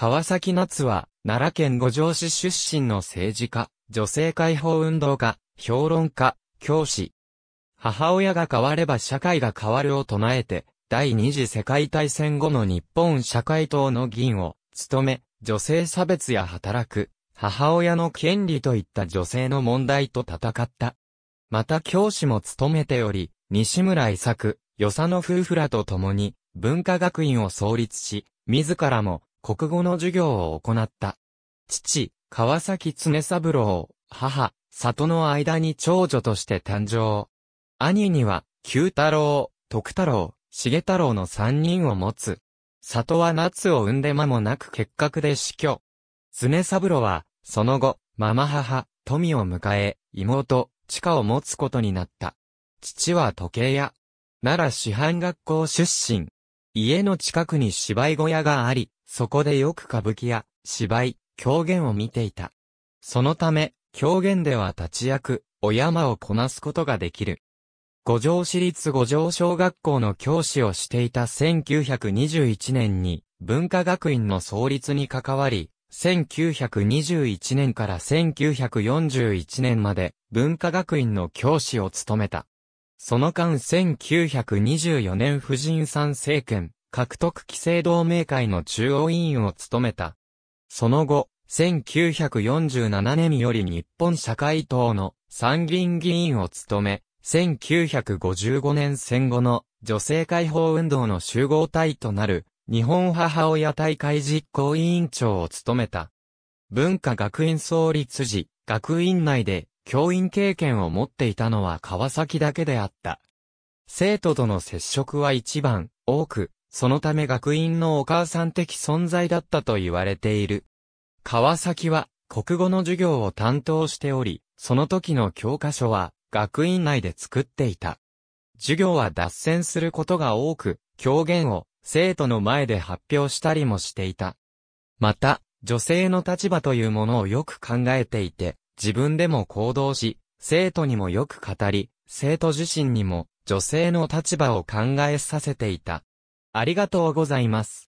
川崎夏は、奈良県五条市出身の政治家、女性解放運動家、評論家、教師。母親が変われば社会が変わるを唱えて、第二次世界大戦後の日本社会党の議員を、務め、女性差別や働く、母親の権利といった女性の問題と戦った。また教師も務めており、西村伊作、与謝野夫婦らと共に、文化学院を創立し、自らも国語の授業を行った。父、川崎常三郎、母、里の間に長女として誕生。兄には、九太郎、徳太郎、重太郎の三人を持つ。里は夏を産んで間もなく結核で死去。常三郎は、その後、ママ母、富を迎え、妹、地下を持つことになった。父は時計屋。奈良師範学校出身。家の近くに芝居小屋があり、そこでよく歌舞伎や芝居、狂言を見ていた。そのため、狂言では立ち役、お山をこなすことができる。五条市立五条小学校の教師をしていた1921年に文化学院の創立に関わり、1921年から1941年まで文化学院の教師を務めた。その間1924年婦人参政権、獲得規制同盟会の中央委員を務めた。その後、1947年より日本社会党の参議院議員を務め、1955年戦後の女性解放運動の集合体となる日本母親大会実行委員長を務めた。文化学院創立時、学院内で教員経験を持っていたのは川崎だけであった。生徒との接触は一番多く、そのため学院のお母さん的存在だったと言われている。川崎は国語の授業を担当しており、その時の教科書は学院内で作っていた。授業は脱線することが多く、狂言を生徒の前で発表したりもしていた。また、女性の立場というものをよく考えていて、自分でも行動し、生徒にもよく語り、生徒自身にも女性の立場を考えさせていた。ありがとうございます。